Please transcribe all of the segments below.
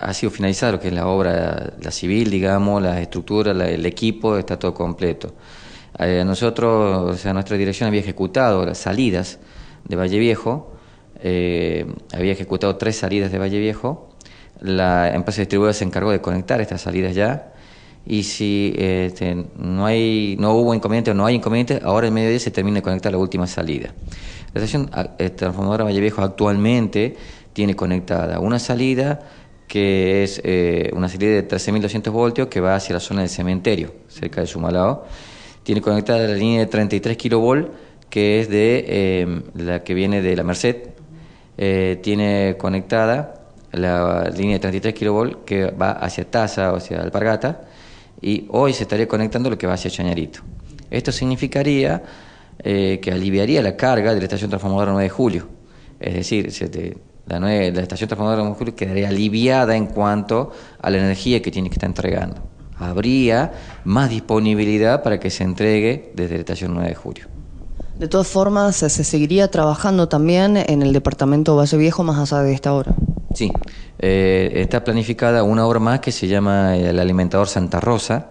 ha sido finalizado que es la obra, la civil, digamos, la estructuras, el equipo, está todo completo. Eh, nosotros, o sea, nuestra dirección había ejecutado las salidas de Valle Viejo, eh, había ejecutado tres salidas de Valle Viejo, la empresa distribuidora se encargó de conectar estas salidas ya, y si este, no, hay, no hubo inconveniente o no hay inconveniente, ahora en medio día se termina de conectar la última salida. La estación eh, transformadora Valle Viejo actualmente tiene conectada una salida, que es eh, una serie de 13.200 voltios que va hacia la zona del cementerio, cerca de Sumalao. Tiene conectada la línea de 33 kilovolt, que es de eh, la que viene de la Merced. Eh, tiene conectada la línea de 33 kilovolt que va hacia Taza o hacia Alpargata. Y hoy se estaría conectando lo que va hacia Chañarito. Esto significaría que aliviaría la carga de la estación transformadora 9 de julio. Es decir, se la, estación transformadora de músculo quedaría aliviada en cuanto a la energía que tiene que estar entregando. Habría más disponibilidad para que se entregue desde la estación 9 de julio. De todas formas, se seguiría trabajando también en el departamento Valle Viejo más allá de esta hora. Sí, eh, está planificada una obra más que se llama eh, El Alimentador Santa Rosa,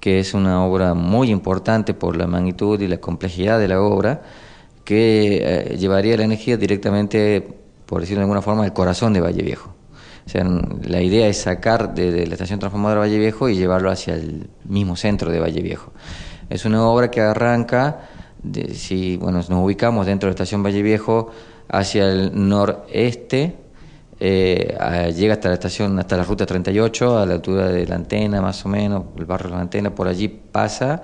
que es una obra muy importante por la magnitud y la complejidad de la obra, que eh, llevaría la energía directamente por decirlo de alguna forma, el corazón de Valle Viejo. O sea, la idea es sacar de, la estación transformadora Valle Viejo y llevarlo hacia el mismo centro de Valle Viejo. Es una obra que arranca, si bueno, nos ubicamos dentro de la estación Valle Viejo, hacia el noreste, eh, llega hasta la estación, hasta la ruta 38, a la altura de la antena más o menos, el barrio de la antena, por allí pasa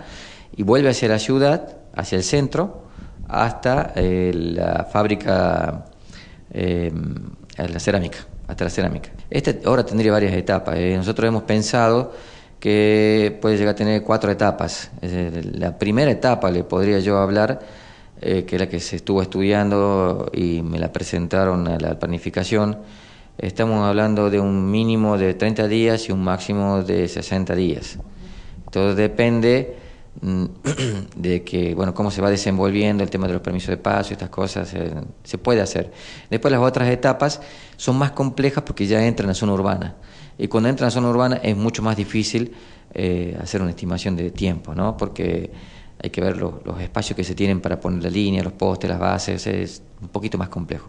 y vuelve hacia la ciudad, hacia el centro, hasta eh, la fábrica eh, a la cerámica, hasta la cerámica. Esta obra tendría varias etapas. Eh. nosotros hemos pensado que puede llegar a tener cuatro etapas. La primera etapa le podría yo hablar, eh, que es la que se estuvo estudiando y me la presentaron a la planificación. Estamos hablando de un mínimo de 30 días y un máximo de 60 días. Todo depende Mm, de que, bueno, cómo se va desenvolviendo el tema de los permisos de paso, y estas cosas, eh, se puede hacer. Después las otras etapas son más complejas porque ya entran a zona urbana. Y cuando entran a zona urbana es mucho más difícil eh, hacer una estimación de tiempo, ¿no? Porque hay que ver los espacios que se tienen para poner la línea, los postes, las bases, es un poquito más complejo.